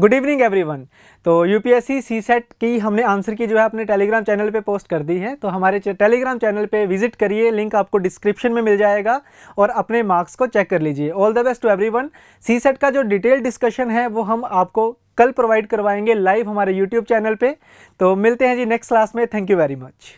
good evening everyone तो UPSC C SAT की हमने आंसर की जो है अपने टेलीग्राम चैनल पे पोस्ट कर दी है तो हमारे टेलीग्राम चैनल पे विजिट करिए लिंक आपको डिस्क्रिप्शन में मिल जाएगा और अपने मार्क्स को चेक कर लीजिए all the best to everyone C set का जो डिटेल डिस्कशन है वो हम आपको कल प्रोवाइड करवाएंगे लाइव हमारे यूट्यूब चैनल पर तो मिलते हैं जी नेक्स्ट क्लास में थैंक यू वेरी मच